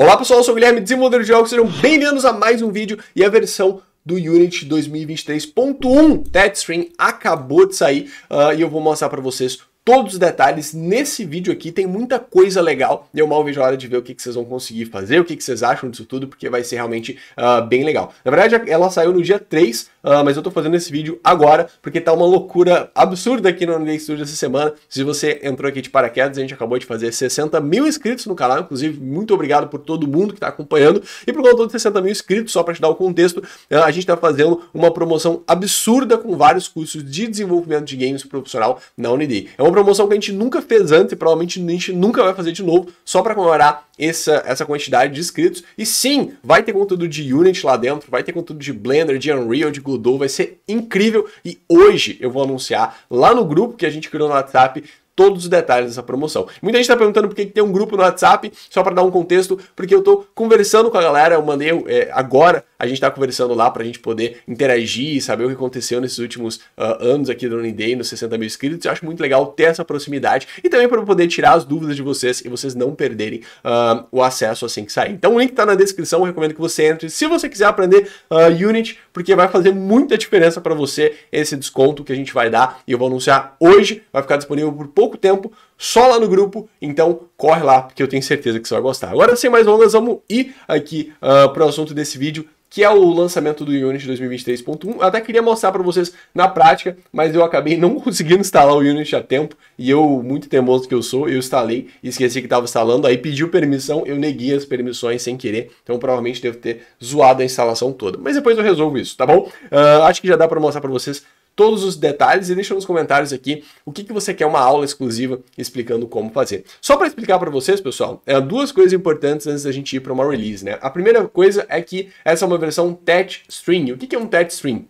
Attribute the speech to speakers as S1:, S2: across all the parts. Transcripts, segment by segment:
S1: Olá pessoal, eu sou o Guilherme, desenvolvedor de jogos, sejam bem-vindos a mais um vídeo e a versão do Unity 2023.1 TetStream acabou de sair uh, e eu vou mostrar para vocês todos os detalhes nesse vídeo aqui. Tem muita coisa legal e eu mal vejo a hora de ver o que, que vocês vão conseguir fazer, o que, que vocês acham disso tudo, porque vai ser realmente uh, bem legal. Na verdade, ela saiu no dia 3, uh, ah, mas eu tô fazendo esse vídeo agora, porque tá uma loucura absurda aqui no Anime Studio essa semana. Se você entrou aqui de paraquedas, a gente acabou de fazer 60 mil inscritos no canal, inclusive muito obrigado por todo mundo que tá acompanhando. E por conta dos 60 mil inscritos, só para te dar o contexto, uh, a gente tá fazendo uma promoção absurda com vários cursos de desenvolvimento de games profissional na Unidei. É uma promoção que a gente nunca fez antes e provavelmente a gente nunca vai fazer de novo, só para comemorar essa, essa quantidade de inscritos. E sim, vai ter conteúdo de Unity lá dentro, vai ter conteúdo de Blender, de Unreal, de Godot, vai ser incrível. E hoje eu vou anunciar lá no grupo que a gente criou no WhatsApp todos os detalhes dessa promoção. Muita gente está perguntando por que tem um grupo no WhatsApp, só para dar um contexto, porque eu estou conversando com a galera, eu mandei é, agora, a gente está conversando lá para a gente poder interagir e saber o que aconteceu nesses últimos uh, anos aqui do Day, nos 60 mil inscritos. Eu acho muito legal ter essa proximidade e também para poder tirar as dúvidas de vocês e vocês não perderem uh, o acesso assim que sair. Então o link está na descrição, eu recomendo que você entre se você quiser aprender uh, Unity, porque vai fazer muita diferença para você esse desconto que a gente vai dar e eu vou anunciar hoje, vai ficar disponível por pouco pouco tempo, só lá no grupo. Então corre lá, porque eu tenho certeza que você vai gostar. Agora, sem mais longas, vamos ir aqui uh, ah, para o assunto desse vídeo, que é o lançamento do Unity 2023.1. Até queria mostrar para vocês na prática, mas eu acabei não conseguindo instalar o Unity a tempo, e eu, muito teimoso que eu sou, eu instalei e esqueci que estava instalando, aí pediu permissão, eu neguei as permissões sem querer, então provavelmente devo ter zoado a instalação toda. Mas depois eu resolvo isso, tá bom? Uh, acho que já dá para mostrar para vocês todos os detalhes e deixa nos comentários aqui o que, que você quer uma aula exclusiva explicando como fazer. Só para explicar para vocês, pessoal, é duas coisas importantes antes da gente ir para uma release, né? A primeira coisa é que essa é uma versão Tet string. O que, que é um Tet string?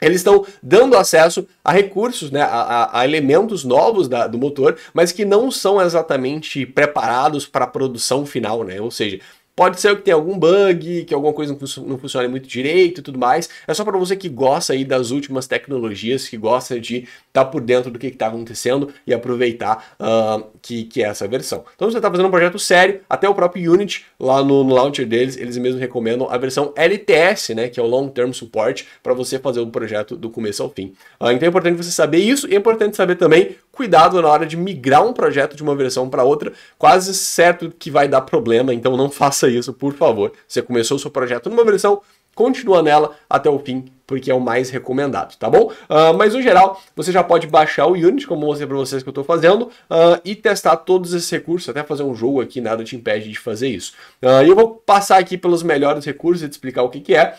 S1: Eles estão dando acesso a recursos, né, a, a, a elementos novos da, do motor, mas que não são exatamente preparados para a produção final, né? Ou seja, Pode ser que tenha algum bug, que alguma coisa não, fun não funcione muito direito e tudo mais. É só para você que gosta aí das últimas tecnologias, que gosta de estar tá por dentro do que está acontecendo e aproveitar uh, que, que é essa versão. Então você está fazendo um projeto sério, até o próprio Unity, lá no, no launcher deles, eles mesmos recomendam a versão LTS, né, que é o Long Term Support, para você fazer o projeto do começo ao fim. Uh, então é importante você saber isso e é importante saber também cuidado na hora de migrar um projeto de uma versão para outra, quase certo que vai dar problema, então não faça isso, por favor. Você começou o seu projeto numa versão, continua nela até o fim, porque é o mais recomendado, tá bom? Uh, mas no geral, você já pode baixar o Unity, como eu mostrei para vocês que eu estou fazendo, uh, e testar todos esses recursos, até fazer um jogo aqui, nada te impede de fazer isso. Uh, eu vou passar aqui pelos melhores recursos e te explicar o que, que é.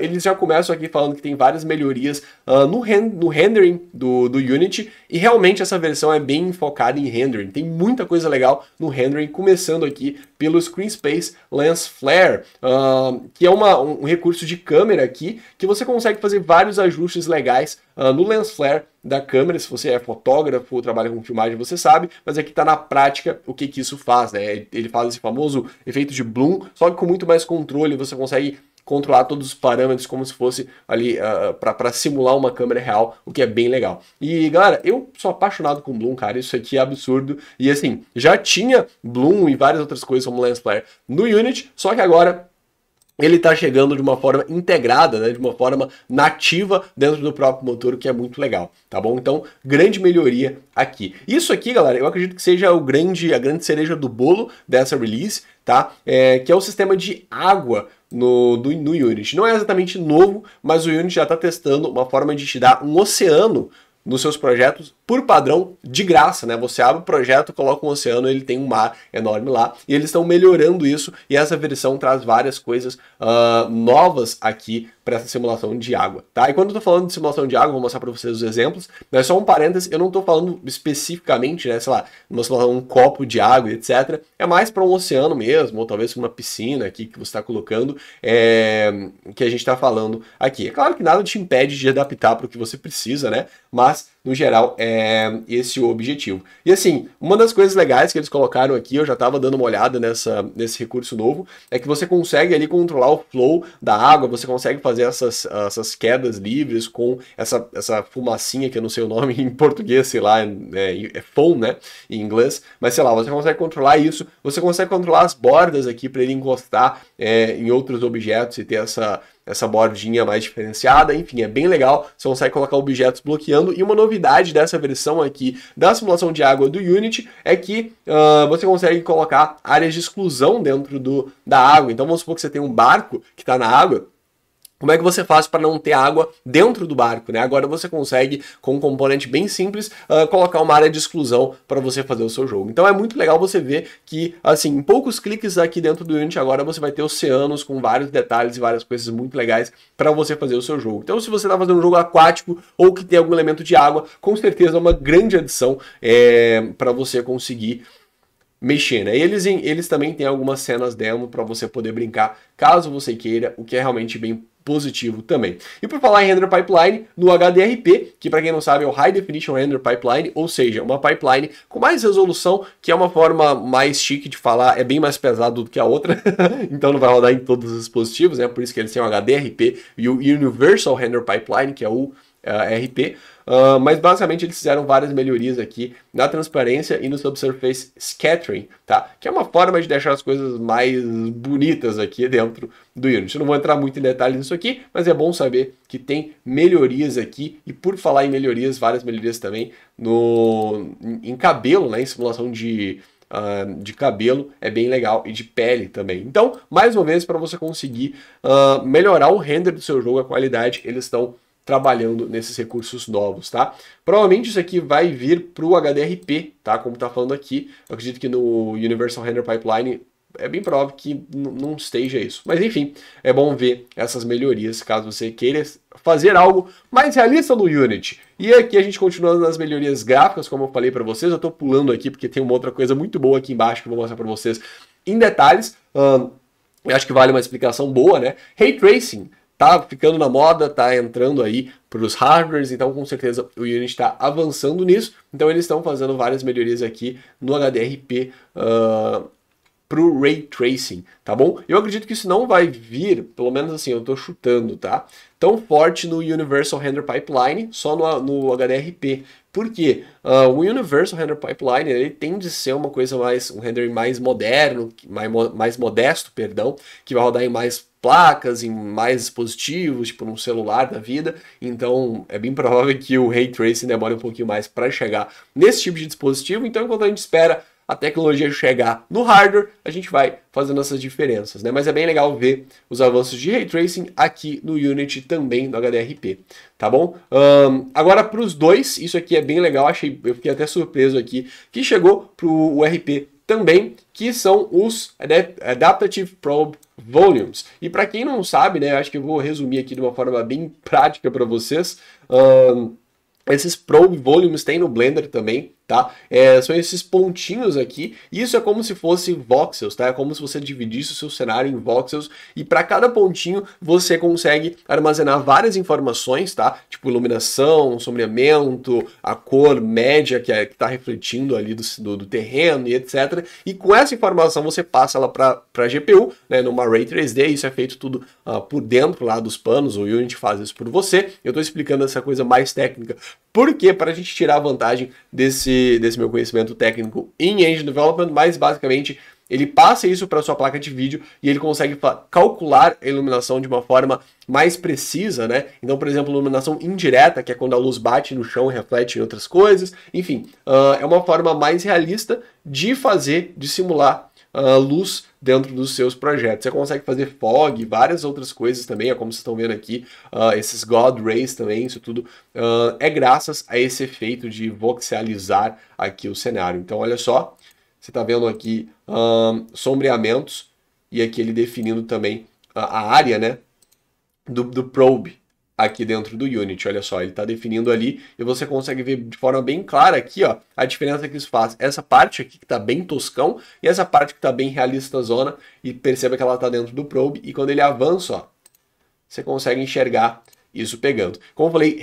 S1: eles já começam aqui falando que tem várias melhorias no, rend no, rendering do, do Unity, e realmente essa versão é bem focada em rendering. Tem muita coisa legal no rendering, começando aqui pelo Screen Space Lens Flare, que é uma, um recurso de câmera aqui, que você consegue fazer vários ajustes legais uh, no lens flare da câmera, se você é fotógrafo ou trabalha com filmagem, você sabe, mas aqui está na prática o que, que isso faz, né? Ele faz esse famoso efeito de bloom, só que com muito mais controle, você consegue controlar todos os parâmetros como se fosse ali uh, ah, para simular uma câmera real, o que é bem legal. E galera, eu sou apaixonado com Bloom, cara, isso aqui é absurdo. E assim, já tinha Bloom e várias outras coisas como Lens Flare no Unity, só que agora ele está chegando de uma forma integrada, né, de uma forma nativa dentro do próprio motor, o que é muito legal, tá bom? Então, grande melhoria aqui. Isso aqui, galera, eu acredito que seja o grande, a grande cereja do bolo dessa release, tá? É, que é o sistema de água no, do, no Unity. Não é exatamente novo, mas o Unity já está testando uma forma de te dar um oceano nos seus projetos, por padrão, de graça, né? Você abre o projeto, coloca um oceano, ele tem um mar enorme lá, e eles estão melhorando isso, e essa versão traz várias coisas uh, novas aqui para essa simulação de água, tá? E quando eu tô falando de simulação de água, vou mostrar para vocês os exemplos, mas né? só um parênteses, eu não tô falando especificamente, né, sei lá, uma simulação, um copo de água, etc. É mais para um oceano mesmo, ou talvez uma piscina aqui que você está colocando, é, que a gente está falando aqui. É claro que nada te impede de adaptar para o que você precisa, né? Mas mas no geral é esse o objetivo. E assim, uma das coisas legais que eles colocaram aqui, eu já estava dando uma olhada nessa, nesse recurso novo, é que você consegue ali controlar o flow da água, você consegue fazer essas, essas quedas livres com essa, essa fumacinha, que eu não sei o nome em português, sei lá, é, é foam, né, em inglês, mas sei lá, você consegue controlar isso, você consegue controlar as bordas aqui para ele encostar é, em outros objetos e ter essa essa bordinha mais diferenciada, enfim, é bem legal, você consegue colocar objetos bloqueando, e uma novidade dessa versão aqui da simulação de água do Unity é que uh, você consegue colocar áreas de exclusão dentro do, da água, então vamos supor que você tem um barco que está na água, como é que você faz para não ter água dentro do barco? Né? Agora você consegue, com um componente bem simples, uh, colocar uma área de exclusão para você fazer o seu jogo. Então é muito legal você ver que, assim, em poucos cliques aqui dentro do Unity, agora você vai ter oceanos com vários detalhes e várias coisas muito legais para você fazer o seu jogo. Então, se você está fazendo um jogo aquático ou que tem algum elemento de água, com certeza é uma grande adição é, eh, para você conseguir mexer, né? Eles, eles também têm algumas cenas demo para você poder brincar, caso você queira, o que é realmente bem positivo também. E por falar em render pipeline, no HDRP, que para quem não sabe é o High Definition Render Pipeline, ou seja, uma pipeline com mais resolução, que é uma forma mais chique de falar, é bem mais pesado do que a outra, então não vai rodar em todos os dispositivos, né? Por isso que eles têm o HDRP e o Universal Render Pipeline, que é o uh, RP, uh, mas basicamente eles fizeram várias melhorias aqui na transparência e no subsurface scattering, tá? Que é uma forma de deixar as coisas mais bonitas aqui dentro do Unity. Eu não vou entrar muito em detalhes nisso aqui, mas é bom saber que tem melhorias aqui e por falar em melhorias, várias melhorias também no em cabelo, né? Em simulação de Uh, de cabelo é bem legal e de pele também. Então, mais uma vez, para você conseguir uh, melhorar o render do seu jogo, a qualidade, eles estão trabalhando nesses recursos novos, tá? Provavelmente isso aqui vai vir para o HDRP, tá? Como tá falando aqui, eu acredito que no Universal Render Pipeline é bem provável que não esteja isso. Mas enfim, é bom ver essas melhorias caso você queira fazer algo mais realista no Unity. E aqui a gente continua nas melhorias gráficas, como eu falei para vocês, eu estou pulando aqui porque tem uma outra coisa muito boa aqui embaixo que eu vou mostrar para vocês em detalhes. Um, eu acho que vale uma explicação boa, né? Ray Tracing tá ficando na moda, tá entrando aí para os hardwares, então com certeza o Unity está avançando nisso. Então eles estão fazendo várias melhorias aqui no HDRP. Uh, ah, para o ray tracing, tá bom? Eu acredito que isso não vai vir, pelo menos assim, eu estou chutando, tá? Tão forte no Universal Render Pipeline, só no, no HDRP. Por quê? Uh, o Universal Render Pipeline ele tende a ser uma coisa mais, um rendering mais moderno, mais, mais modesto, perdão, que vai rodar em mais placas, em mais dispositivos, tipo num celular da vida. Então é bem provável que o ray tracing demore um pouquinho mais para chegar nesse tipo de dispositivo. Então, enquanto a gente espera a tecnologia chegar no hardware, a gente vai fazendo essas diferenças, né? Mas é bem legal ver os avanços de Ray Tracing aqui no Unity também, no HDRP, tá bom? Um, agora para os dois, isso aqui é bem legal, achei, eu fiquei até surpreso aqui, que chegou para o rp também, que são os Adaptative Probe Volumes. E para quem não sabe, né, acho que eu vou resumir aqui de uma forma bem prática para vocês, um, esses Probe Volumes tem no Blender também, tá? É, são esses pontinhos aqui, isso é como se fosse voxels, tá? É como se você dividisse o seu cenário em voxels e para cada pontinho você consegue armazenar várias informações, tá? Tipo iluminação, sombreamento, a cor média que é, está refletindo ali do, do, do, terreno e etc. E com essa informação você passa ela para a GPU, né? Numa Ray 3D, isso é feito tudo uh, por dentro lá dos panos, o Unity faz isso por você. Eu estou explicando essa coisa mais técnica por Para a gente tirar a vantagem desse, desse meu conhecimento técnico em Engine Development, mas basicamente ele passa isso para sua placa de vídeo e ele consegue calcular a iluminação de uma forma mais precisa, né? Então, por exemplo, iluminação indireta, que é quando a luz bate no chão e reflete em outras coisas. Enfim, uh, é uma forma mais realista de fazer, de simular uh, luz dentro dos seus projetos. Você consegue fazer fog, várias outras coisas também, é como vocês estão vendo aqui, uh, esses God Rays também, isso tudo uh, é graças a esse efeito de voxelizar aqui o cenário. Então olha só, você está vendo aqui ah, sombreamentos e aqui ele definindo também a, a área né, do, do probe aqui dentro do Unity. Olha só, ele está definindo ali e você consegue ver de forma bem clara aqui ó, a diferença que isso faz. Essa parte aqui que está bem toscão e essa parte que está bem realista zona e perceba que ela está dentro do Probe e quando ele avança, ó, você consegue enxergar isso pegando. Como eu falei,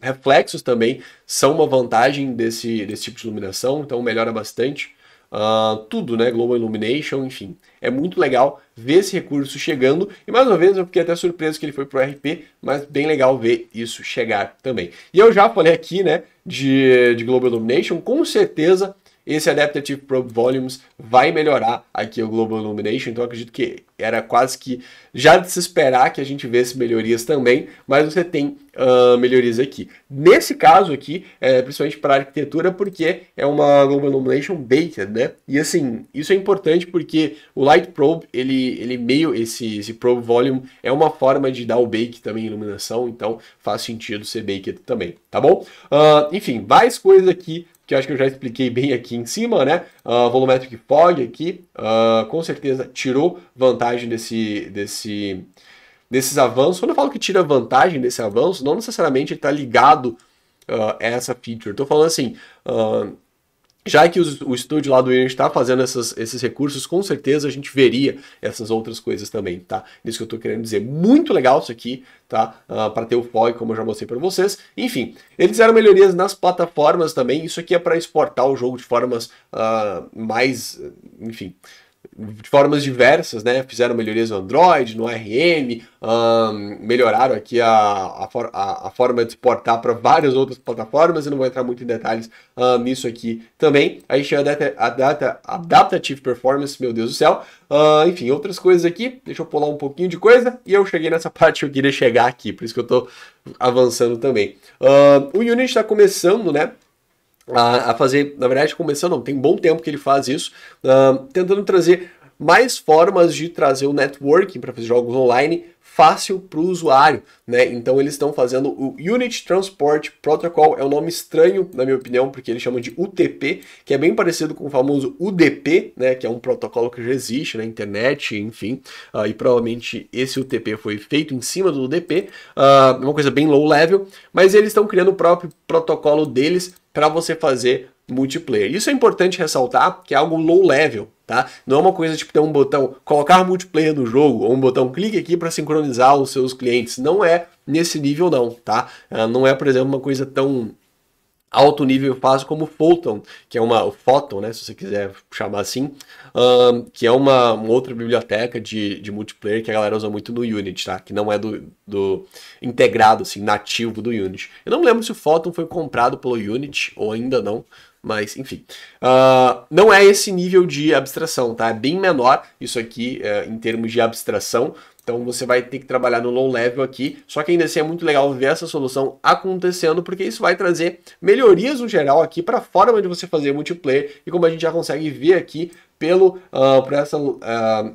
S1: reflexos também são uma vantagem desse, desse tipo de iluminação, então melhora bastante uh, tudo, né? Global Illumination, enfim. É muito legal ver esse recurso chegando. E mais uma vez, eu fiquei até surpreso que ele foi pro RP, mas bem legal ver isso chegar também. E eu já falei aqui, né, de, de Global Illumination, com certeza esse Adaptative Probe Volumes vai melhorar aqui o Global Illumination, então acredito que era quase que já de se esperar que a gente vesse melhorias também, mas você tem uh, melhorias aqui. Nesse caso aqui, é, principalmente para arquitetura, porque é uma Global Illumination Baked, né? E assim, isso é importante porque o Light Probe, ele, ele meio, esse, esse Probe Volume, é uma forma de dar o bake também em iluminação, então faz sentido ser baked também, tá bom? Uh, enfim, várias coisas aqui que acho que eu já expliquei bem aqui em cima, né? Uh, Volumetric Fog aqui, uh, com certeza tirou vantagem desse, desse, desses avanços. Quando eu falo que tira vantagem desse avanço, não necessariamente está ligado uh, a essa feature. Estou falando assim, uh, já que o estúdio lá do Irã está fazendo essas, esses recursos, com certeza a gente veria essas outras coisas também, tá? Isso que eu estou querendo dizer. Muito legal isso aqui, tá? Uh, ah, para ter o FOI, como eu já mostrei para vocês. Enfim, eles fizeram melhorias nas plataformas também. Isso aqui é para exportar o jogo de formas uh, mais, enfim, de formas diversas, né? Fizeram melhorias no Android, no RM, um, melhoraram aqui a, a, for, a, a, forma de exportar para várias outras plataformas. Eu não vou entrar muito em detalhes um, nisso aqui também. Aí tinha a data, a data Adaptative Performance, meu Deus do céu. Uh, enfim, outras coisas aqui. Deixa eu pular um pouquinho de coisa. E eu cheguei nessa parte que eu queria chegar aqui, por isso que eu estou avançando também. Uh, o Unity está começando, né? a, a, fazer, na verdade, começando, não, tem bom tempo que ele faz isso, uh, tentando trazer mais formas de trazer o networking para fazer jogos online fácil para o usuário, né? Então eles estão fazendo o Unit Transport Protocol, é um nome estranho na minha opinião, porque eles chamam de UTP, que é bem parecido com o famoso UDP, né? Que é um protocolo que já existe na internet, enfim, uh, e provavelmente esse UTP foi feito em cima do UDP, uh, ah, uma coisa bem low level, mas eles estão criando o próprio protocolo deles para você fazer multiplayer. Isso é importante ressaltar que é algo low level, tá? Não é uma coisa tipo ter um botão colocar multiplayer no jogo ou um botão clique aqui para sincronizar os seus clientes. Não é nesse nível não, tá? Ah, não é, por exemplo, uma coisa tão alto nível faz como o Photon, que é uma o Photon, né, se você quiser chamar assim, um, que é uma, uma, outra biblioteca de, de multiplayer que a galera usa muito no Unity, tá? Que não é do, do integrado, assim, nativo do Unity. Eu não lembro se o Photon foi comprado pelo Unity ou ainda não, mas enfim. Uh, não é esse nível de abstração, tá? É bem menor isso aqui uh, em termos de abstração então você vai ter que trabalhar no low level aqui, só que ainda assim é muito legal ver essa solução acontecendo, porque isso vai trazer melhorias no geral aqui para a forma de você fazer multiplayer, e como a gente já consegue ver aqui pelo uh, por essa uh,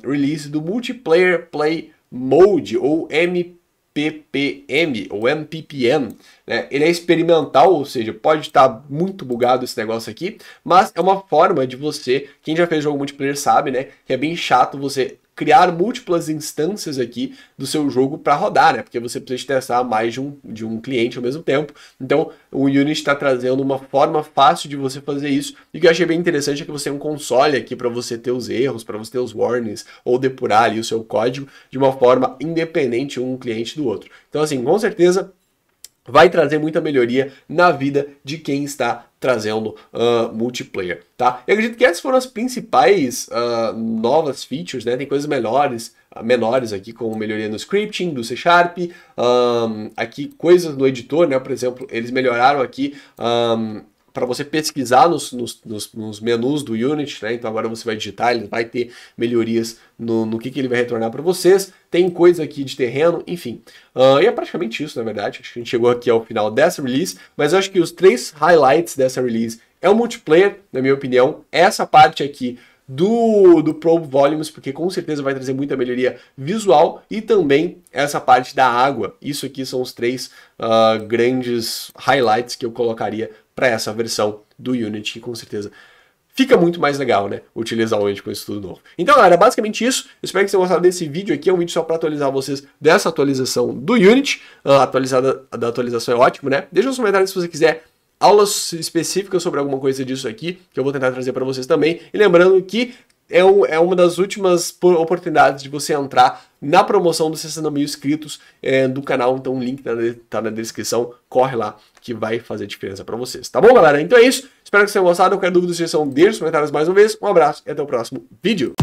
S1: release do Multiplayer Play Mode, ou MP. PPM ou MPPM, né? Ele é experimental, ou seja, pode estar muito bugado esse negócio aqui, mas é uma forma de você, quem já fez jogo multiplayer sabe, né? Que é bem chato você criar múltiplas instâncias aqui do seu jogo para rodar, né? Porque você precisa testar mais de um, de um cliente ao mesmo tempo. Então, o Unity está trazendo uma forma fácil de você fazer isso. E o que eu achei bem interessante é que você tem é um console aqui para você ter os erros, para você ter os warnings, ou depurar ali o seu código de uma forma independente um cliente do outro. Então, assim, com certeza vai trazer muita melhoria na vida de quem está trazendo uh, multiplayer, tá? Eu acredito que essas foram as principais uh, novas features, né? Tem coisas melhores, ah, menores aqui, como melhoria no scripting, do C Sharp, um, aqui coisas no editor, né? Por exemplo, eles melhoraram aqui um, para você pesquisar nos, nos, nos, nos, menus do Unity, né? Então agora você vai digitar, ele vai ter melhorias no, no que, que ele vai retornar para vocês. Tem coisa aqui de terreno, enfim. Uh, e é praticamente isso, na verdade. Acho que a gente chegou aqui ao final dessa release, mas eu acho que os três highlights dessa release é o multiplayer, na minha opinião. É essa parte aqui do, do Probe Volumes, porque com certeza vai trazer muita melhoria visual e também essa parte da água. Isso aqui são os três uh, grandes highlights que eu colocaria para essa versão do Unity, que com certeza fica muito mais legal, né? Utilizar o Unity com isso tudo novo. Então, galera, é basicamente isso. espero que vocês tenham gostado desse vídeo aqui. É um vídeo só para atualizar vocês dessa atualização do Unity. A ah, atualizada da atualização é ótimo, né? Deixa nos comentários se você quiser aulas específicas sobre alguma coisa disso aqui, que eu vou tentar trazer para vocês também. E lembrando que é, um, é uma das últimas oportunidades de você entrar na promoção dos 60 mil inscritos é, do canal. Então o link tá na, tá na descrição, corre lá que vai fazer diferença para vocês. Tá bom, galera? Então é isso. Espero que vocês tenham gostado. Qualquer dúvida, sugestão, deixe nos comentários mais uma vez. Um abraço e até o próximo vídeo.